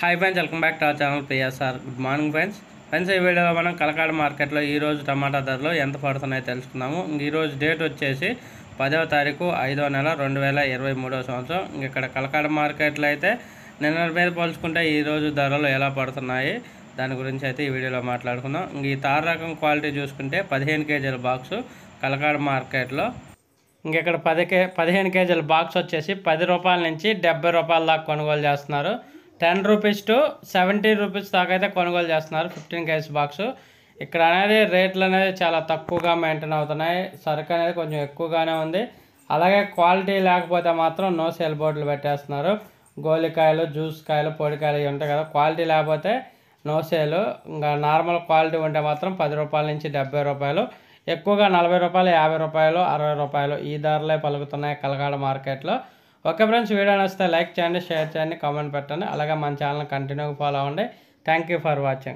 hi friends welcome back to our channel sir good morning friends friends ఈ వీడియోలో మనం కలకాడ మార్కెట్లో ఈరోజు టమాటా ధరలు ఎంత పడుతున్నాయో తెలుసుకుందాము ఈరోజు డేట్ వచ్చేసి పదవ తారీఖు ఐదవ నెల రెండు వేల ఇరవై మూడవ సంవత్సరం ఇక్కడ కలకాడ మార్కెట్లో అయితే నిన్న మీద పోల్చుకుంటే ఈరోజు ధరలు ఎలా పడుతున్నాయి దాని గురించి అయితే ఈ వీడియోలో మాట్లాడుకుందాం ఈ తార రకం క్వాలిటీ చూసుకుంటే పదిహేను కేజీల బాక్సు కలకాడ మార్కెట్లో ఇంకెక్కడ పది కే పదిహేను కేజీల బాక్స్ వచ్చేసి పది రూపాయల నుంచి డెబ్బై రూపాయల దాకా కొనుగోలు చేస్తున్నారు ten rupees to seventy rupees దాకా అయితే కొనుగోలు చేస్తున్నారు ఫిఫ్టీన్ కేజీ బాక్స్ ఇక్కడ అనేది రేట్లు అనేది చాలా తక్కువగా మెయింటైన్ అవుతున్నాయి సరుకు అనేది కొంచెం ఎక్కువగానే ఉంది అలాగే క్వాలిటీ లేకపోతే మాత్రం నో సేల్ బోర్డులు పెట్టేస్తున్నారు గోలికాయలు జ్యూస్ కాయలు పొడికాయలు ఇవి ఉంటాయి కదా క్వాలిటీ లేకపోతే నో సేల్ ఇంకా నార్మల్ క్వాలిటీ ఉంటే మాత్రం పది రూపాయల నుంచి డెబ్బై రూపాయలు ఎక్కువగా నలభై రూపాయలు యాభై రూపాయలు అరవై రూపాయలు ఈ ధరలే పలుకుతున్నాయి కలగాడ మార్కెట్లో ఓకే ఫ్రెండ్స్ వీడియో నచ్చితే లైక్ చేయండి షేర్ చేయండి కామెంట్ పెట్టండి అలాగే మన ఛానల్ కంటిన్యూగా ఫాలో అవ్వండి థ్యాంక్ యూ ఫర్ వాచింగ్